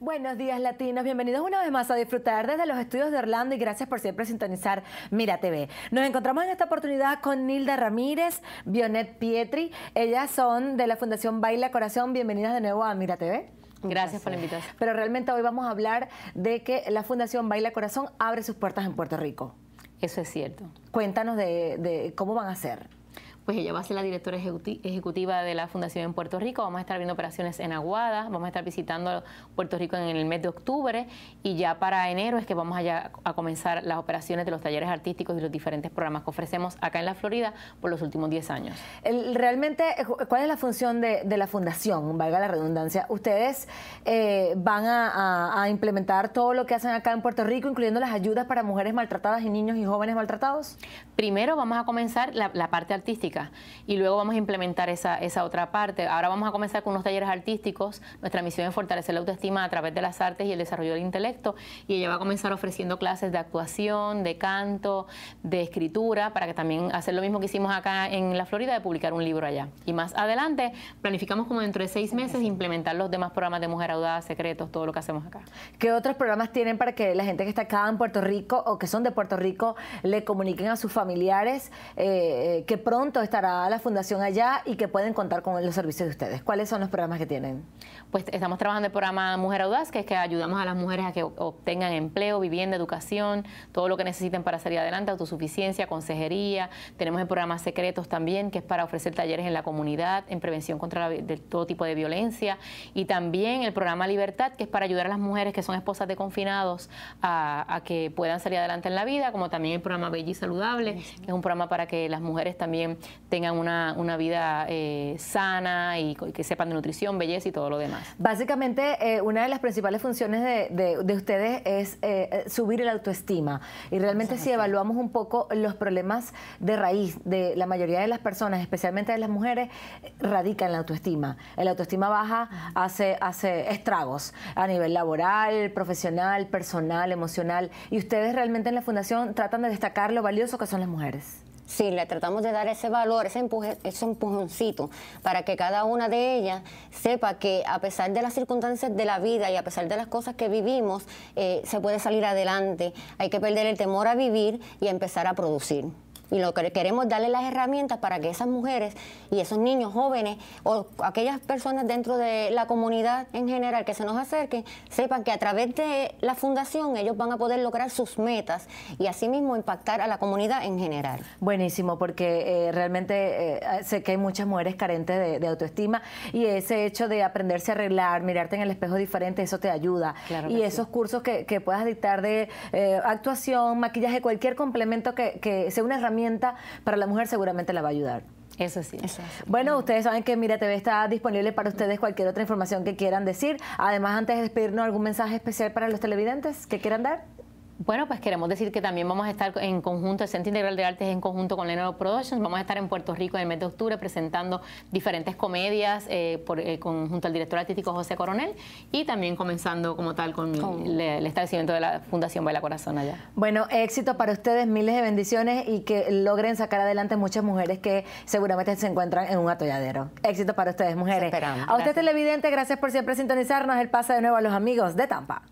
Buenos días, latinos. Bienvenidos una vez más a disfrutar desde los estudios de Orlando y gracias por siempre sintonizar Mira TV. Nos encontramos en esta oportunidad con Nilda Ramírez, Bionet Pietri. Ellas son de la Fundación Baila Corazón. Bienvenidas de nuevo a Mira TV. Gracias por la invitación. Pero realmente hoy vamos a hablar de que la Fundación Baila Corazón abre sus puertas en Puerto Rico. Eso es cierto. Cuéntanos de, de cómo van a ser pues ella va a ser la directora ejecutiva de la Fundación en Puerto Rico. Vamos a estar viendo operaciones en Aguada, vamos a estar visitando Puerto Rico en el mes de octubre y ya para enero es que vamos a comenzar las operaciones de los talleres artísticos y los diferentes programas que ofrecemos acá en la Florida por los últimos 10 años. realmente, eh, ¿cuál es la función de, la Fundación? Valga la redundancia. Ustedes eh, van a, implementar todo lo que hacen acá en Puerto Rico, incluyendo las ayudas para mujeres maltratadas y niños y jóvenes maltratados. Primero vamos a comenzar la parte artística y luego vamos a implementar esa, esa otra parte. Ahora vamos a comenzar con unos talleres artísticos. Nuestra misión es fortalecer la autoestima a través de las artes y el desarrollo del intelecto y ella va a comenzar ofreciendo clases de actuación, de canto, de escritura, para que también hacer lo mismo que hicimos acá en la Florida, de publicar un libro allá. Y más adelante planificamos como dentro de seis meses implementar los demás programas de Mujer Audaz, Secretos, todo lo que hacemos acá. ¿Qué otros programas tienen para que la gente que está acá en Puerto Rico o que son de Puerto Rico le comuniquen a sus familiares eh, eh, que pronto estará la fundación allá y que pueden contar con los servicios de ustedes. ¿Cuáles son los programas que tienen? Pues estamos trabajando el programa Mujer Audaz, que es que ayudamos a las mujeres a que obtengan empleo, vivienda, educación, todo lo que necesiten para salir adelante, autosuficiencia, consejería. Tenemos el programa Secretos también, que es para ofrecer talleres en la comunidad, en prevención contra todo tipo de violencia. Y también el programa Libertad, que es para ayudar a las mujeres que son esposas de confinados a, que puedan salir adelante en la vida, como también el programa Bella y Saludable, que es un programa para que las mujeres también tengan una, vida eh, sana y, que sepan de nutrición, belleza y todo lo demás. Básicamente, eh, una de las principales funciones de, de, ustedes es eh, subir el autoestima. Y realmente si evaluamos un poco los problemas de raíz de la mayoría de las personas, especialmente de las mujeres, radica en la autoestima. El autoestima baja hace, hace estragos a nivel laboral, profesional, personal, emocional. Y ustedes realmente en la fundación tratan de destacar lo valioso que son las mujeres. Sí, le tratamos de dar ese valor, ese, empujoncito, para que cada una de ellas sepa que a pesar de las circunstancias de la vida y a pesar de las cosas que vivimos, eh, se puede salir adelante. Hay que perder el temor a vivir y empezar a producir y lo que queremos darle las herramientas para que esas mujeres y esos niños jóvenes o aquellas personas dentro de la comunidad en general que se nos acerquen sepan que a través de la fundación ellos van a poder lograr sus metas y asimismo impactar a la comunidad en general. Buenísimo, porque eh, realmente eh, sé que hay muchas mujeres carentes de, autoestima y ese hecho de aprenderse a arreglar, mirarte en el espejo diferente, eso te ayuda. y esos cursos que, puedas dictar de eh, actuación, maquillaje, cualquier complemento que sea una herramienta para la mujer seguramente la va a ayudar. Eso sí. Bueno, ustedes saben que Mira TV está disponible para ustedes cualquier otra información que quieran decir. Además, antes de despedirnos, ¿algún mensaje especial para los televidentes que quieran dar? Bueno, pues queremos decir que también vamos a estar en conjunto, el Centro Integral de Artes en conjunto con Lenovo Productions, vamos a estar en Puerto Rico en el mes de octubre presentando diferentes comedias eh, eh, junto al director artístico José Coronel y también comenzando como tal con el establecimiento de la Fundación Baila Corazón allá. Bueno, éxito para ustedes, miles de bendiciones y que logren sacar adelante muchas mujeres que seguramente se encuentran en un atolladero. Éxito para ustedes, mujeres. A usted televidente, gracias por siempre sintonizarnos. El pase de nuevo a los amigos de Tampa.